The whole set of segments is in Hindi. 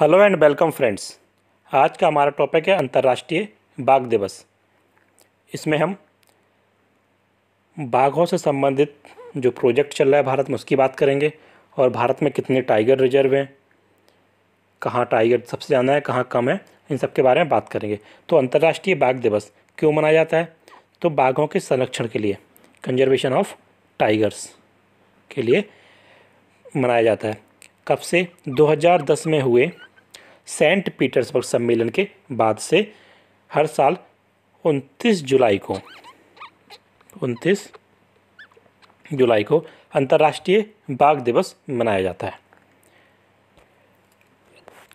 हेलो एंड वेलकम फ्रेंड्स आज का हमारा टॉपिक है अंतर्राष्ट्रीय बाघ दिवस इसमें हम बाघों से संबंधित जो प्रोजेक्ट चल रहा है भारत में उसकी बात करेंगे और भारत में कितने टाइगर रिजर्व हैं कहाँ टाइगर सबसे ज़्यादा है कहाँ कम है इन सब के बारे में बात करेंगे तो अंतर्राष्ट्रीय बाघ दिवस क्यों मनाया जाता है तो बाघों के संरक्षण के लिए कंजर्वेशन ऑफ टाइगर्स के लिए मनाया जाता है कब से 2010 में हुए सेंट पीटर्सबर्ग सम्मेलन के बाद से हर साल 29 जुलाई को 29 जुलाई को अंतर्राष्ट्रीय बाघ दिवस मनाया जाता है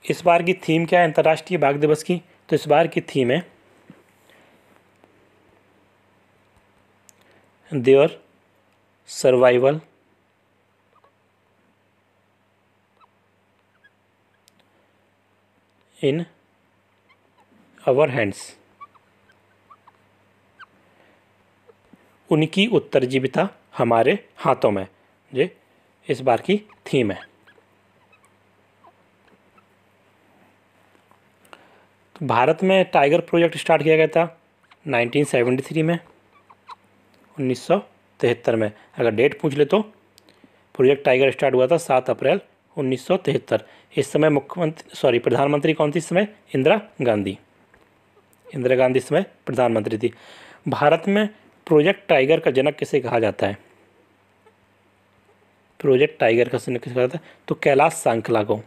इस बार की थीम क्या है अंतर्राष्ट्रीय बाघ दिवस की तो इस बार की थीम है their survival in our hands उनकी उत्तरजीविता हमारे हाथों में ये इस बार की थीम है तो भारत में टाइगर प्रोजेक्ट स्टार्ट किया गया था 1973 में 1973 में अगर डेट पूछ ले तो प्रोजेक्ट टाइगर स्टार्ट हुआ था 7 अप्रैल उन्नीस इस समय मुख्यमंत्री सॉरी प्रधानमंत्री कौन थी इस समय इंदिरा गांधी इंदिरा गांधी इस समय प्रधानमंत्री थी भारत में प्रोजेक्ट टाइगर का जनक किसे कहा जाता है प्रोजेक्ट टाइगर का जनक किसे कहा जाता है तो कैलाश शांखला को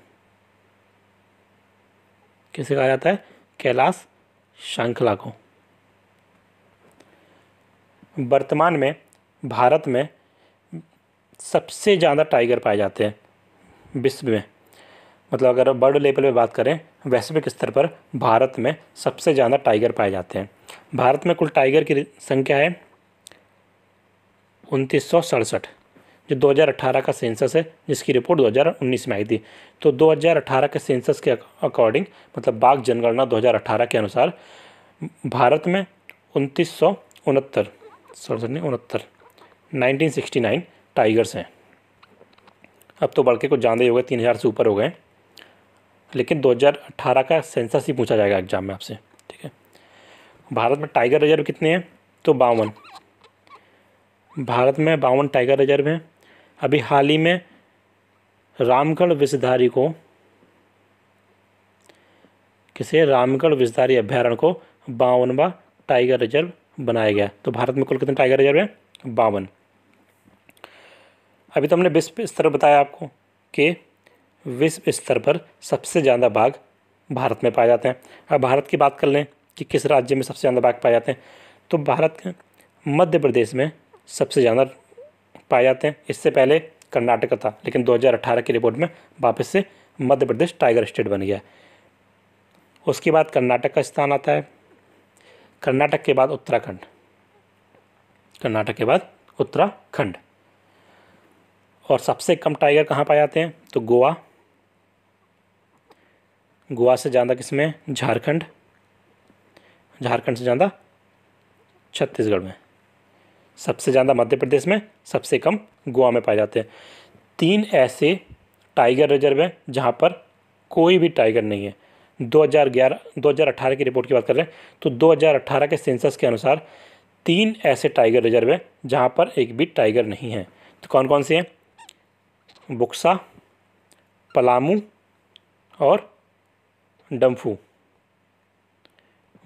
किसे कहा जाता है कैलाश शांखला को वर्तमान में भारत में सबसे ज़्यादा टाइगर पाए जाते हैं विश्व में मतलब अगर वर्ल्ड लेवल पर बात करें वैश्विक स्तर पर भारत में सबसे ज़्यादा टाइगर पाए जाते हैं भारत में कुल टाइगर की संख्या है उनतीस जो 2018 का सेंसस है जिसकी रिपोर्ट 2019 में आई थी तो 2018 के सेंसस के अकॉर्डिंग मतलब बाघ जनगणना 2018 के अनुसार भारत में उनतीस सौ उनहत्तर सड़सठ नहीं उनहत्तर नाइनटीन टाइगर्स हैं अब तो बढ़ के कुछ जानते ही हो गए तीन हज़ार से ऊपर हो गए लेकिन 2018 का सेंसस ही पूछा जाएगा एग्जाम में आपसे ठीक है भारत में टाइगर रिजर्व कितने हैं तो बावन भारत में बावन टाइगर रिजर्व हैं अभी हाल ही में रामगढ़ विषधारी को किसे रामगढ़ विषधारी अभ्यारण्य को बावनवा टाइगर रिजर्व बनाया गया तो भारत में कुल कितने टाइगर रिजर्व हैं बावन अभी तो हमने विश्व स्तर बताया आपको कि विश्व स्तर पर सबसे ज़्यादा बाघ भारत में पाए जाते हैं अब भारत की बात कर लें कि किस राज्य में सबसे ज़्यादा बाघ पाए जाते हैं तो भारत के मध्य प्रदेश में सबसे ज़्यादा पाए जाते हैं इससे पहले कर्नाटक था लेकिन 2018 की रिपोर्ट में वापस से मध्य प्रदेश टाइगर स्टेट बन गया उसके बाद कर्नाटक का स्थान आता है कर्नाटक के बाद उत्तराखंड कर्नाटक के बाद उत्तराखंड और सबसे कम टाइगर कहाँ पाए जाते हैं तो गोवा गोवा से ज़्यादा किसमें झारखंड झारखंड से ज़्यादा छत्तीसगढ़ में सबसे ज़्यादा मध्य प्रदेश में सबसे कम गोवा में पाए जाते हैं तीन ऐसे टाइगर रिजर्व हैं जहाँ पर कोई भी टाइगर नहीं है 2011 2018 की रिपोर्ट की बात कर रहे हैं तो 2018 के सेंसस के अनुसार तीन ऐसे टाइगर रिजर्व हैं जहाँ पर एक भी टाइगर नहीं है तो कौन कौन से हैं बुक्सा पलामू और डम्फू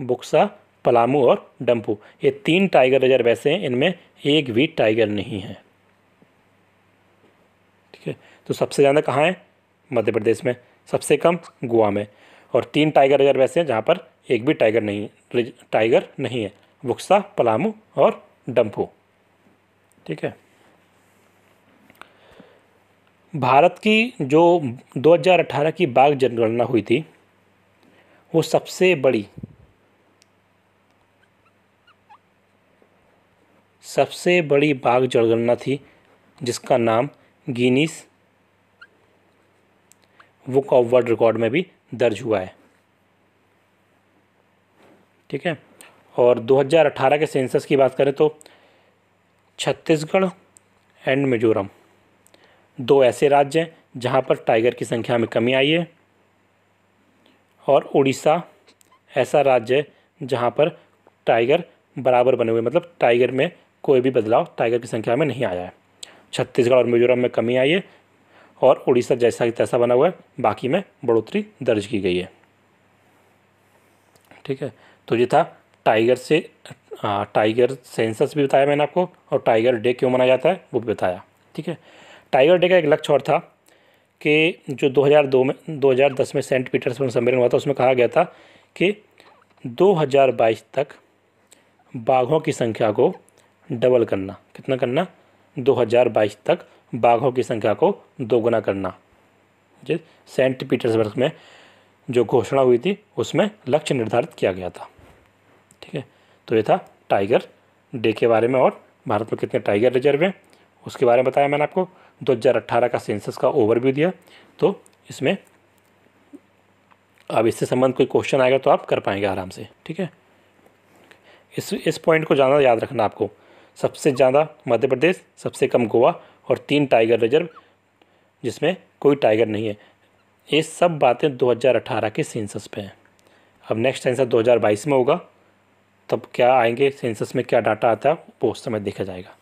बुक्सा पलामू और डम्फू ये तीन टाइगर रिजर्व ऐसे हैं इनमें एक भी टाइगर नहीं है ठीक है तो सबसे ज़्यादा कहाँ है मध्य प्रदेश में सबसे कम गोवा में और तीन टाइगर रिजर्व ऐसे हैं जहाँ पर एक भी टाइगर नहीं टाइगर नहीं है बुक्सा पलामू और डम्फू ठीक है भारत की जो 2018 की बाघ जनगणना हुई थी वो सबसे बड़ी सबसे बड़ी बाघ जनगणना थी जिसका नाम Guinness book of world record में भी दर्ज हुआ है ठीक है और 2018 के सेंसस की बात करें तो छत्तीसगढ़ एंड मिजोरम दो ऐसे राज्य हैं जहाँ पर टाइगर की संख्या में कमी आई है और उड़ीसा ऐसा राज्य है जहाँ पर टाइगर बराबर बने हुए मतलब टाइगर में कोई भी बदलाव टाइगर की संख्या में नहीं आया है छत्तीसगढ़ और मिजोरम में कमी आई है और उड़ीसा जैसा कि तैसा बना हुआ है बाकी में बढ़ोतरी दर्ज की गई है ठीक है तो ये था टाइगर से टाइगर सेंसस भी बताया मैंने आपको और टाइगर डे क्यों मनाया जाता है वो भी बताया ठीक है टाइगर डे का एक लक्ष्य और था कि जो 2002 में 2010 में सेंट पीटर्सबर्ग सम्मेलन हुआ था उसमें कहा गया था कि 2022 तक बाघों की संख्या को डबल करना कितना करना 2022 तक बाघों की संख्या को दोगुना करना जी सेंट पीटर्सबर्ग में जो घोषणा हुई थी उसमें लक्ष्य निर्धारित किया गया था ठीक है तो ये था टाइगर डे के बारे में और भारत में कितने टाइगर रिजर्व हैं उसके बारे में बताया मैंने आपको 2018 का सेंसस का ओवरव्यू दिया तो इसमें अब इससे संबंध कोई क्वेश्चन आएगा तो आप कर पाएंगे आराम से ठीक है इस इस पॉइंट को ज़्यादा याद रखना आपको सबसे ज़्यादा मध्य प्रदेश सबसे कम गोवा और तीन टाइगर रिजर्व जिसमें कोई टाइगर नहीं है ये सब बातें 2018 के सेंसस पे हैं अब नेक्स्ट सेंसस 2022 में होगा तब क्या आएंगे सेंसस में क्या डाटा आता है वो उस समय देखा जाएगा